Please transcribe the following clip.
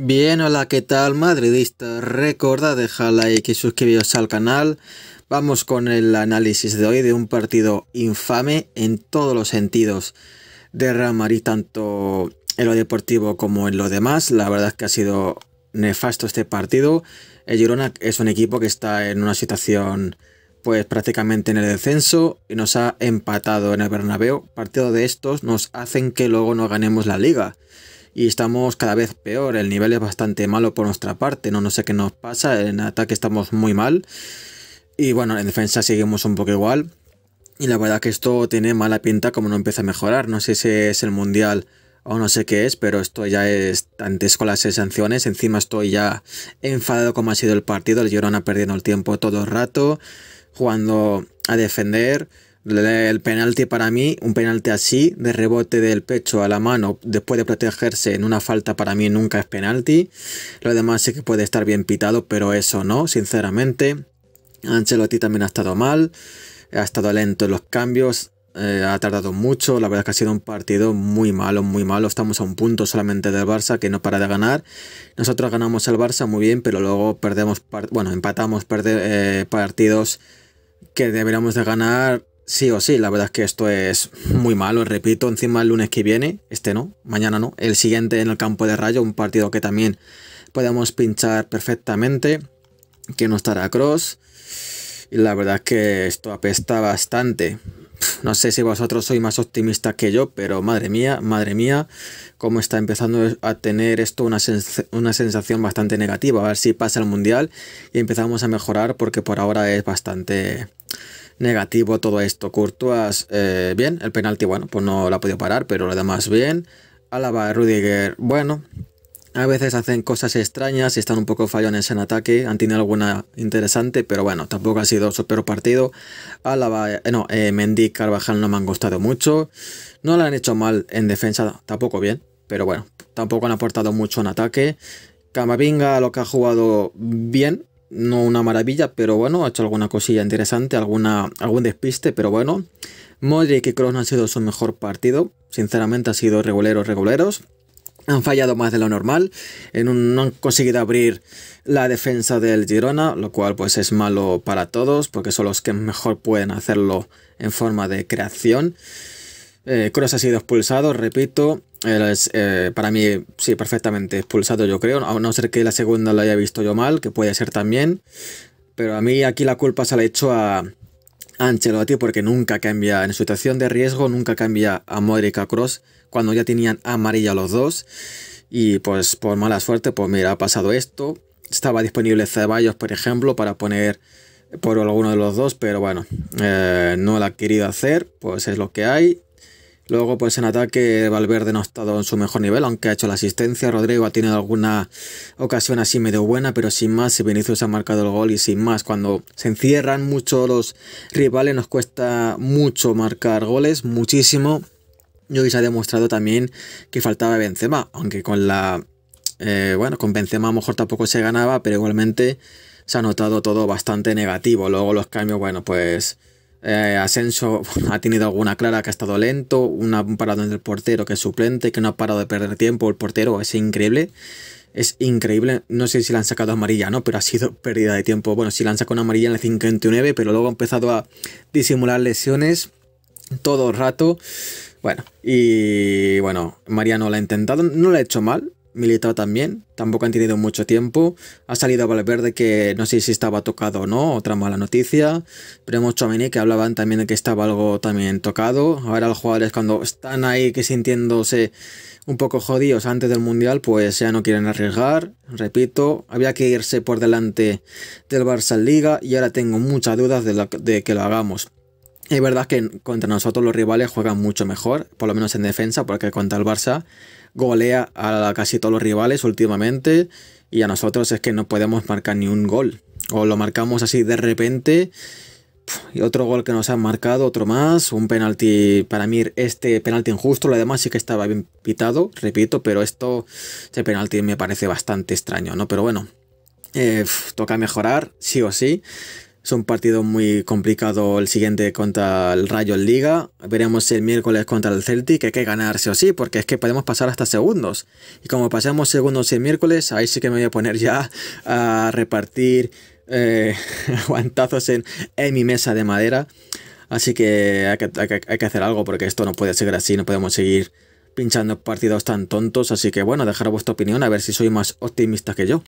Bien, hola, ¿qué tal madridista? recorda dejar like y suscribiros al canal. Vamos con el análisis de hoy de un partido infame en todos los sentidos de Real tanto en lo deportivo como en lo demás. La verdad es que ha sido nefasto este partido. El Girona es un equipo que está en una situación pues prácticamente en el descenso y nos ha empatado en el Bernabéu. Partido de estos nos hacen que luego no ganemos la liga y estamos cada vez peor. El nivel es bastante malo por nuestra parte, no, no sé qué nos pasa. En ataque estamos muy mal y bueno, en defensa seguimos un poco igual. Y la verdad que esto tiene mala pinta como no empieza a mejorar. No sé si es el mundial o no sé qué es, pero esto ya es antes con las sanciones. Encima estoy ya enfadado como ha sido el partido. El Girona perdiendo el tiempo todo el rato, jugando a defender. El penalti para mí, un penalti así, de rebote del pecho a la mano, después de protegerse en una falta, para mí nunca es penalti. Lo demás sí que puede estar bien pitado, pero eso no, sinceramente. Ancelotti también ha estado mal, ha estado lento en los cambios, eh, ha tardado mucho, la verdad es que ha sido un partido muy malo, muy malo, estamos a un punto solamente del Barça que no para de ganar, nosotros ganamos el Barça muy bien, pero luego perdemos, bueno, empatamos eh, partidos que deberíamos de ganar Sí o sí, la verdad es que esto es muy malo, repito, encima el lunes que viene, este no, mañana no, el siguiente en el campo de rayo, un partido que también podemos pinchar perfectamente, que no estará cross, y la verdad es que esto apesta bastante no sé si vosotros sois más optimistas que yo, pero madre mía, madre mía, cómo está empezando a tener esto una, una sensación bastante negativa. A ver si pasa el Mundial y empezamos a mejorar porque por ahora es bastante negativo todo esto. Courtois, eh, bien, el penalti, bueno, pues no lo ha podido parar, pero lo demás bien. Alaba, Rudiger, bueno, a veces hacen cosas extrañas y están un poco fallones en ataque. Han tenido alguna interesante, pero bueno, tampoco ha sido su peor partido. Álava, eh, no, eh, Carvajal no me han gustado mucho. No la han hecho mal en defensa, tampoco bien, pero bueno, tampoco han aportado mucho en ataque. Camavinga lo que ha jugado bien, no una maravilla, pero bueno, ha hecho alguna cosilla interesante, alguna, algún despiste, pero bueno. Modric y Kroos no han sido su mejor partido, sinceramente ha sido reguleros, reguleros han fallado más de lo normal, no han conseguido abrir la defensa del Girona, lo cual pues es malo para todos, porque son los que mejor pueden hacerlo en forma de creación. Eh, Cross ha sido expulsado, repito, eh, para mí sí, perfectamente expulsado yo creo, a no ser que la segunda la haya visto yo mal, que puede ser también, pero a mí aquí la culpa se la he hecho a, ti porque nunca cambia, en situación de riesgo nunca cambia a Modric a Cross cuando ya tenían amarilla los dos y pues por mala suerte pues mira ha pasado esto, estaba disponible Ceballos por ejemplo para poner por alguno de los dos pero bueno eh, no la ha querido hacer pues es lo que hay Luego, pues en ataque, Valverde no ha estado en su mejor nivel, aunque ha hecho la asistencia. Rodrigo ha tenido alguna ocasión así medio buena, pero sin más. se ha marcado el gol y sin más. Cuando se encierran mucho los rivales, nos cuesta mucho marcar goles, muchísimo. Y se ha demostrado también que faltaba Benzema, aunque con la. Eh, bueno, con Benzema a lo mejor tampoco se ganaba, pero igualmente se ha notado todo bastante negativo. Luego los cambios, bueno, pues eh, Ascenso ha tenido alguna clara que ha estado lento, una parada en el portero que es suplente, que no ha parado de perder tiempo. El portero es increíble. Es increíble. No sé si la han sacado amarilla, ¿no? Pero ha sido pérdida de tiempo. Bueno, si la han sacado amarilla en el 59, pero luego ha empezado a disimular lesiones todo el rato. Bueno, y bueno, Mariano la ha intentado, no la ha hecho mal, militado también, tampoco han tenido mucho tiempo. Ha salido a Valverde que no sé si estaba tocado o no, otra mala noticia. Pero hemos Chomini que hablaban también de que estaba algo también tocado. Ahora los jugadores cuando están ahí que sintiéndose un poco jodidos antes del Mundial, pues ya no quieren arriesgar. Repito, había que irse por delante del Barça en Liga y ahora tengo muchas dudas de, de que lo hagamos. Es verdad que contra nosotros los rivales juegan mucho mejor, por lo menos en defensa, porque contra el Barça golea a casi todos los rivales últimamente y a nosotros es que no podemos marcar ni un gol. O lo marcamos así de repente y otro gol que nos han marcado, otro más, un penalti para mí, este penalti injusto, lo demás sí que estaba bien pitado, repito, pero esto, este penalti me parece bastante extraño, ¿no? Pero bueno, eh, toca mejorar, sí o sí. Es un partido muy complicado el siguiente contra el Rayo en Liga. Veremos el miércoles contra el Celtic, que hay que ganarse o sí, porque es que podemos pasar hasta segundos. Y como pasamos segundos el miércoles, ahí sí que me voy a poner ya a repartir eh, guantazos en, mi mesa de madera. Así que hay que, que hay que hacer algo porque esto no puede seguir así, no podemos seguir pinchando partidos tan tontos. Así que bueno, dejar vuestra opinión a ver si soy más optimista que yo.